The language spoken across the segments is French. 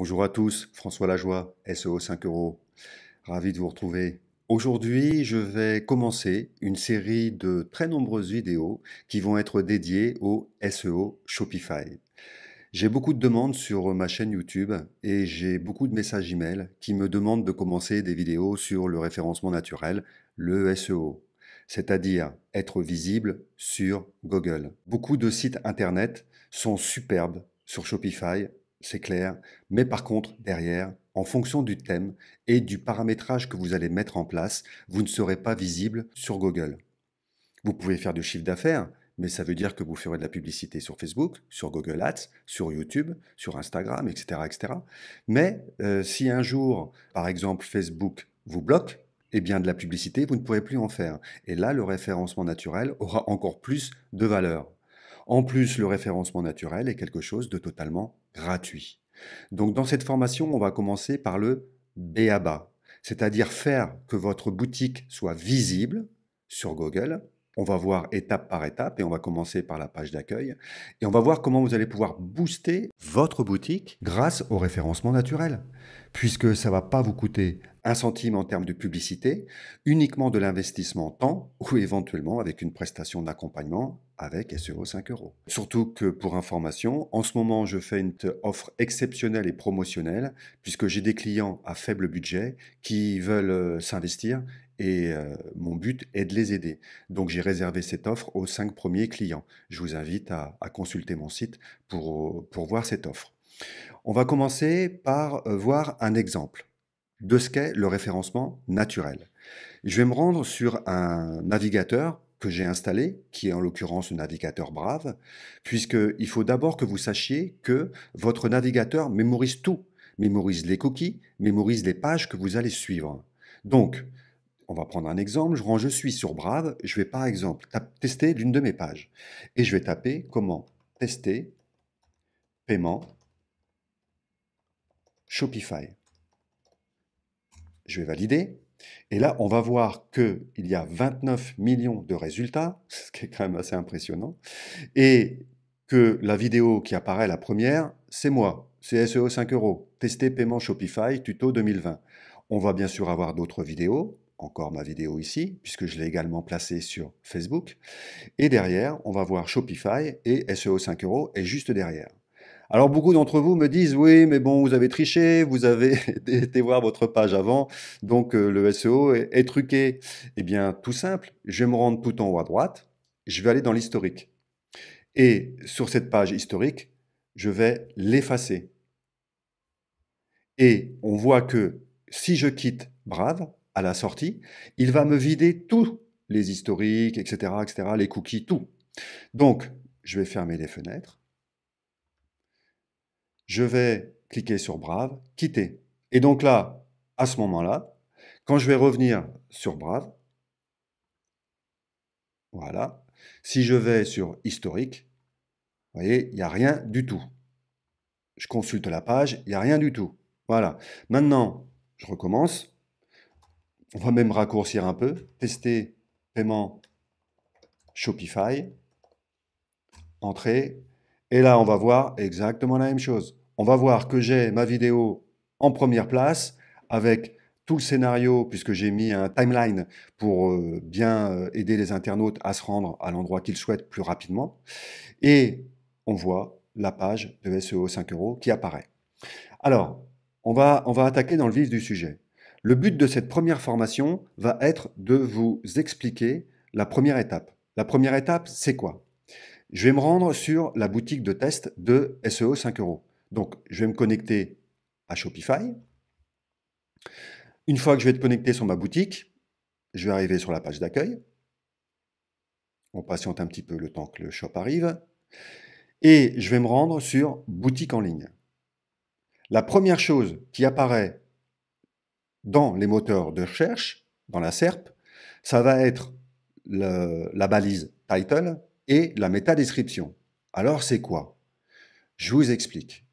Bonjour à tous, François Lajoie, SEO 5 euros. Ravi de vous retrouver. Aujourd'hui, je vais commencer une série de très nombreuses vidéos qui vont être dédiées au SEO Shopify. J'ai beaucoup de demandes sur ma chaîne YouTube et j'ai beaucoup de messages email qui me demandent de commencer des vidéos sur le référencement naturel, le SEO, c'est-à-dire être visible sur Google. Beaucoup de sites internet sont superbes sur Shopify c'est clair, mais par contre, derrière, en fonction du thème et du paramétrage que vous allez mettre en place, vous ne serez pas visible sur Google. Vous pouvez faire du chiffre d'affaires, mais ça veut dire que vous ferez de la publicité sur Facebook, sur Google Ads, sur YouTube, sur Instagram, etc. etc. Mais euh, si un jour, par exemple, Facebook vous bloque, eh bien de la publicité, vous ne pourrez plus en faire. Et là, le référencement naturel aura encore plus de valeur. En plus, le référencement naturel est quelque chose de totalement gratuit. Donc dans cette formation, on va commencer par le BABA, c'est-à-dire faire que votre boutique soit visible sur Google. On va voir étape par étape et on va commencer par la page d'accueil. Et on va voir comment vous allez pouvoir booster votre boutique grâce au référencement naturel. Puisque ça ne va pas vous coûter un centime en termes de publicité, uniquement de l'investissement en temps ou éventuellement avec une prestation d'accompagnement avec SEO 5 euros. Surtout que pour information, en ce moment, je fais une offre exceptionnelle et promotionnelle puisque j'ai des clients à faible budget qui veulent euh, s'investir et euh, mon but est de les aider. Donc j'ai réservé cette offre aux cinq premiers clients. Je vous invite à, consulter mon site pour, voir cette offre. On va commencer par euh, voir un exemple de ce qu'est le référencement naturel. Je vais me rendre sur un navigateur que j'ai installé, qui est en l'occurrence le navigateur Brave, puisqu'il faut d'abord que vous sachiez que votre navigateur mémorise tout, mémorise les cookies, mémorise les pages que vous allez suivre. Donc, on va prendre un exemple, je suis sur Brave, je vais par exemple tester l'une de mes pages, et je vais taper comment tester paiement Shopify. Je vais valider, et là, on va voir qu'il y a 29 millions de résultats, ce qui est quand même assez impressionnant, et que la vidéo qui apparaît la première, c'est moi, c'est SEO 5 euros, testé paiement Shopify, tuto 2020. On va bien sûr avoir d'autres vidéos, encore ma vidéo ici, puisque je l'ai également placée sur Facebook. Et derrière, on va voir Shopify et SEO 5 euros est juste derrière. Alors beaucoup d'entre vous me disent oui, mais bon, vous avez triché, vous avez été voir votre page avant, donc euh, le SEO est, est, truqué. Eh bien, tout simple, je vais me rendre tout en haut à droite, je vais aller dans l'historique. Et sur cette page historique, je vais l'effacer. Et on voit que si je quitte Brave à la sortie, il va me vider tous les historiques, etc., etc., les cookies, tout. Donc, je vais fermer les fenêtres je vais cliquer sur Brave, quitter. Et donc là, à ce moment-là, quand je vais revenir sur Brave, voilà, si je vais sur Historique, vous voyez, il n'y a rien du tout. Je consulte la page, il n'y a rien du tout. Voilà. Maintenant, je recommence. On va même raccourcir un peu. Tester paiement Shopify. Entrée. Et là, on va voir exactement la même chose on va voir que j'ai ma vidéo en première place avec tout le scénario, puisque j'ai mis un timeline pour euh, bien euh, aider les internautes à se rendre à l'endroit qu'ils souhaitent plus rapidement. Et on voit la page de SEO 5 euros qui apparaît. Alors, on va, on va attaquer dans le vif du sujet. Le but de cette première formation va être de vous expliquer la première étape. La première étape, c'est quoi Je vais me rendre sur la boutique de test de SEO 5 euros. Donc, je vais me connecter à Shopify. Une fois que je vais être connecté sur ma boutique, je vais arriver sur la page d'accueil. On patiente un petit peu le temps que le shop arrive. Et je vais me rendre sur boutique en ligne. La première chose qui apparaît dans les moteurs de recherche, dans la SERP, ça va être la balise title et la métadescription. Alors c'est quoi Je vous explique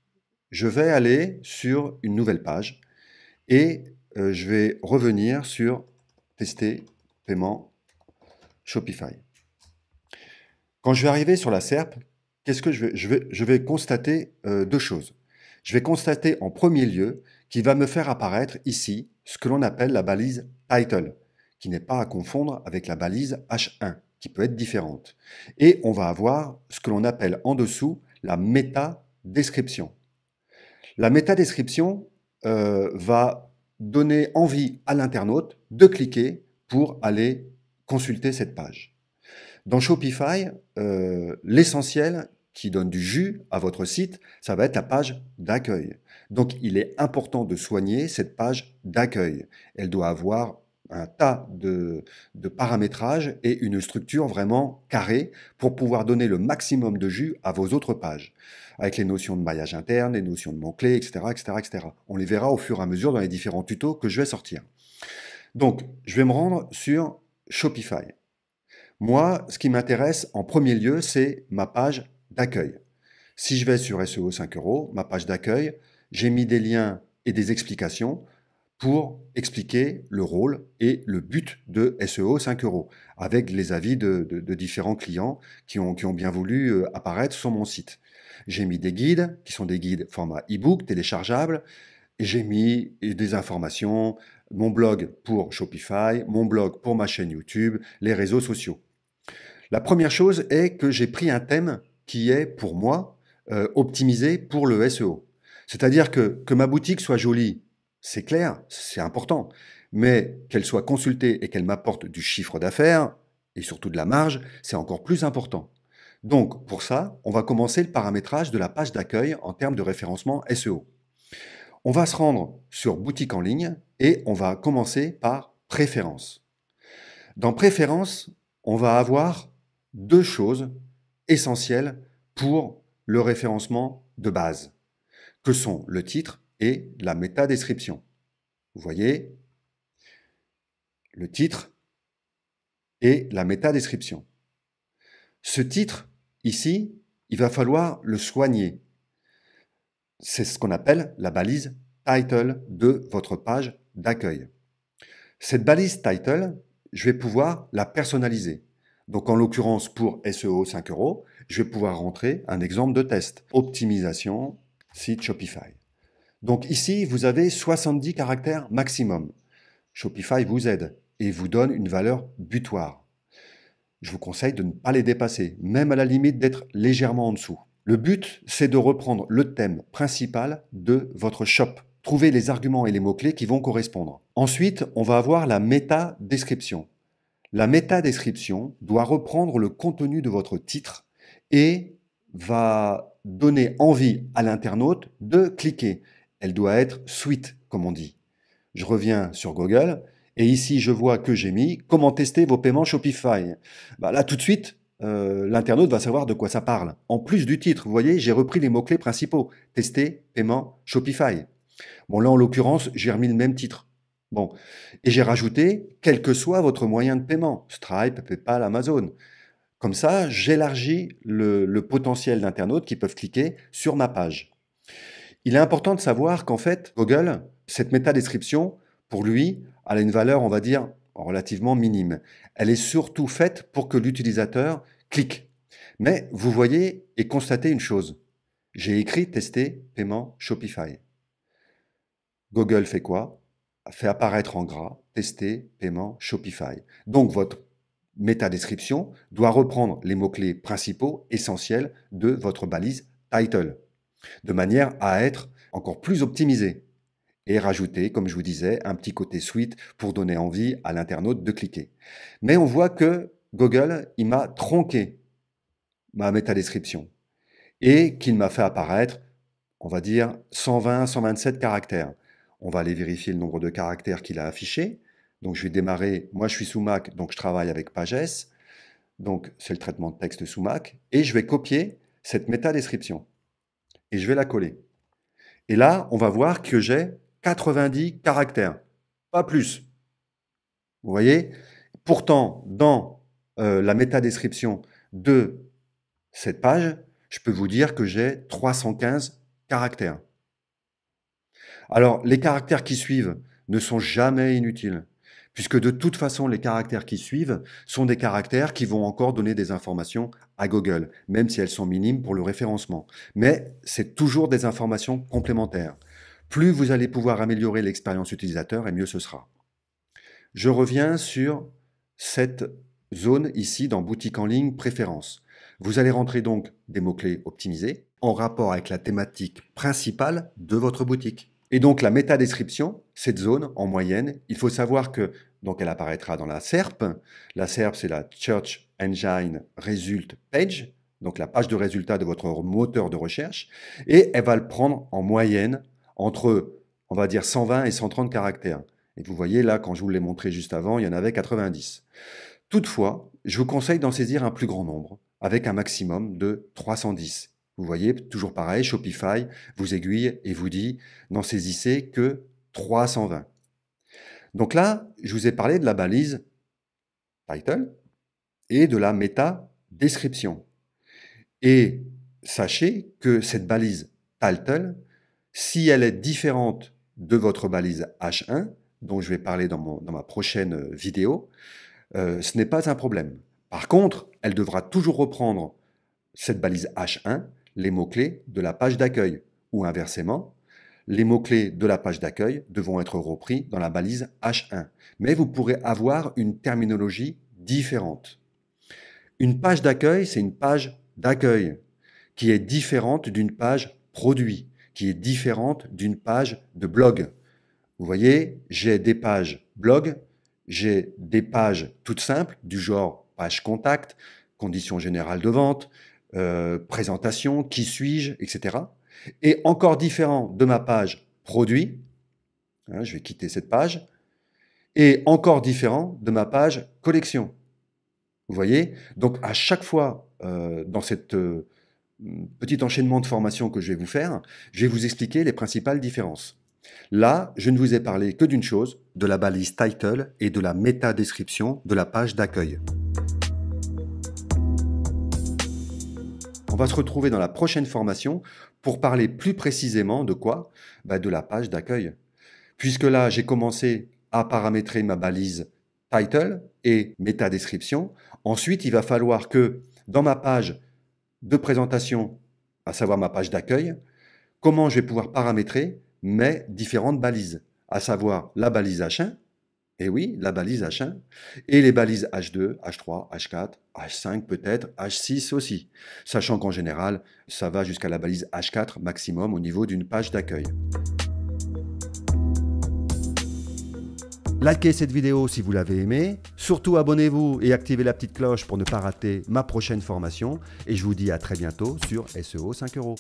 je vais aller sur une nouvelle page et euh, je vais revenir sur tester paiement Shopify. Quand je vais arriver sur la SERP, quest que je vais, constater euh, deux choses. Je vais constater en premier lieu qu'il va me faire apparaître ici ce que l'on appelle la balise title, qui n'est pas à confondre avec la balise H1, qui peut être différente. Et on va avoir ce que l'on appelle en dessous la méta description. La métadescription euh, va donner envie à l'internaute de cliquer pour aller consulter cette page. Dans Shopify, euh, l'essentiel qui donne du jus à votre site, ça va être la page d'accueil. Donc il est important de soigner cette page d'accueil. Elle doit avoir un tas de, paramétrages et une structure vraiment carrée pour pouvoir donner le maximum de jus à vos autres pages, avec les notions de maillage interne, les notions de mots-clés, etc., etc., etc. On les verra au fur et à mesure dans les différents tutos que je vais sortir. Donc, je vais me rendre sur Shopify. Moi, ce qui m'intéresse en premier lieu, c'est ma page d'accueil. Si je vais sur SEO 5 euros, ma page d'accueil, j'ai mis des liens et des explications pour expliquer le rôle et le but de SEO 5 euros, avec les avis de, différents clients qui ont, bien voulu euh, apparaître sur mon site. J'ai mis des guides, qui sont des guides format ebook book téléchargeables. J'ai mis des informations, mon blog pour Shopify, mon blog pour ma chaîne YouTube, les réseaux sociaux. La première chose est que j'ai pris un thème qui est, pour moi, euh, optimisé pour le SEO. C'est-à-dire que, que ma boutique soit jolie, c'est clair, c'est important. Mais qu'elle soit consultée et qu'elle m'apporte du chiffre d'affaires, et surtout de la marge, c'est encore plus important. Donc, pour ça, on va commencer le paramétrage de la page d'accueil en termes de référencement SEO. On va se rendre sur boutique en ligne et on va commencer par préférence. Dans préférence, on va avoir deux choses essentielles pour le référencement de base, que sont le titre et la description, Vous voyez le titre et la description. Ce titre, ici, il va falloir le soigner. C'est ce qu'on appelle la balise title de votre page d'accueil. Cette balise title, je vais pouvoir la personnaliser. Donc en l'occurrence pour SEO 5 euros, je vais pouvoir rentrer un exemple de test. Optimisation site Shopify. Donc ici, vous avez 70 caractères maximum. Shopify vous aide et vous donne une valeur butoir. Je vous conseille de ne pas les dépasser, même à la limite d'être légèrement en dessous. Le but, c'est de reprendre le thème principal de votre shop. Trouver les arguments et les mots-clés qui vont correspondre. Ensuite, on va avoir la méta-description. La méta-description doit reprendre le contenu de votre titre et va donner envie à l'internaute de cliquer elle doit être suite, comme on dit. Je reviens sur Google et ici je vois que j'ai mis comment tester vos paiements Shopify. Bah là tout de suite, euh, l'internaute va savoir de quoi ça parle. En plus du titre, vous voyez, j'ai repris les mots-clés principaux. Tester, paiement, Shopify. Bon, là, en l'occurrence, j'ai remis le même titre. Bon. Et j'ai rajouté, quel que soit votre moyen de paiement, Stripe, PayPal, Amazon. Comme ça, j'élargis le potentiel d'internautes qui peuvent cliquer sur ma page. Il est important de savoir qu'en fait, Google, cette métadescription, pour lui, elle a une valeur, on va dire, relativement minime. Elle est surtout faite pour que l'utilisateur clique. Mais vous voyez et constatez une chose. J'ai écrit tester paiement Shopify. Google fait quoi Fait apparaître en gras tester paiement Shopify. Donc votre métadescription doit reprendre les mots-clés principaux, essentiels de votre balise title de manière à être encore plus optimisé et rajouter, comme je vous disais, un petit côté suite pour donner envie à l'internaute de cliquer. Mais on voit que Google, il m'a tronqué ma métadescription et qu'il m'a fait apparaître, on va dire, 120, 127 caractères. On va aller vérifier le nombre de caractères qu'il a affiché. Donc je vais démarrer, moi je suis sous Mac, donc je travaille avec Pages. Donc c'est le traitement de texte sous Mac. Et je vais copier cette métadescription et je vais la coller. Et là, on va voir que j'ai 90 caractères, pas plus. Vous voyez Pourtant, dans euh, la métadescription de cette page, je peux vous dire que j'ai 315 caractères. Alors, les caractères qui suivent ne sont jamais inutiles puisque de toute façon, les caractères qui suivent sont des caractères qui vont encore donner des informations à Google, même si elles sont minimes pour le référencement. Mais c'est toujours des informations complémentaires. Plus vous allez pouvoir améliorer l'expérience utilisateur, et mieux ce sera. Je reviens sur cette zone ici dans boutique en ligne préférence. Vous allez rentrer donc des mots-clés optimisés en rapport avec la thématique principale de votre boutique. Et donc la métadescription, cette zone en moyenne, il faut savoir que donc elle apparaîtra dans la SERP. La SERP, c'est la Church Engine Result Page, donc la page de résultat de votre moteur de recherche, et elle va le prendre en moyenne entre, on va dire, 120 et 130 caractères. Et vous voyez là, quand je vous l'ai montré juste avant, il y en avait 90. Toutefois, je vous conseille d'en saisir un plus grand nombre, avec un maximum de 310 vous voyez, toujours pareil, Shopify vous aiguille et vous dit n'en saisissez que 320. Donc là, je vous ai parlé de la balise title et de la méta description. Et sachez que cette balise title, si elle est différente de votre balise H1, dont je vais parler dans, ma prochaine euh, vidéo, euh, ce n'est pas un problème. Par contre, elle devra toujours reprendre cette balise H1 les mots-clés de la page d'accueil, ou inversement, les mots-clés de la page d'accueil devront être repris dans la balise H1, mais vous pourrez avoir une terminologie différente. Une page d'accueil, c'est une page d'accueil qui est différente d'une page produit, qui est différente d'une page de blog. Vous voyez, j'ai des pages blog, j'ai des pages toutes simples du genre page contact, conditions générales de vente, euh, présentation, qui suis-je, etc. Et encore différent de ma page produit, hein, je vais quitter cette page, et encore différent de ma page collection. Vous voyez Donc à chaque fois euh, dans cette euh, petit enchaînement de formation que je vais vous faire, je vais vous expliquer les principales différences. Là, je ne vous ai parlé que d'une chose, de la balise title et de la méta-description de la page d'accueil. On va se retrouver dans la prochaine formation pour parler plus précisément de quoi bah, De la page d'accueil. Puisque là, j'ai commencé à paramétrer ma balise title et méta description. Ensuite, il va falloir que dans ma page de présentation, à savoir ma page d'accueil, comment je vais pouvoir paramétrer mes différentes balises, à savoir la balise H1, et oui, la balise H1 et les balises H2, H3, H4, H5 peut-être, H6 aussi, sachant qu'en général, ça va jusqu'à la balise H4 maximum au niveau d'une page d'accueil. Likez cette vidéo si vous l'avez aimée, surtout abonnez-vous et activez la petite cloche pour ne pas rater ma prochaine formation et je vous dis à très bientôt sur SEO 5 euros.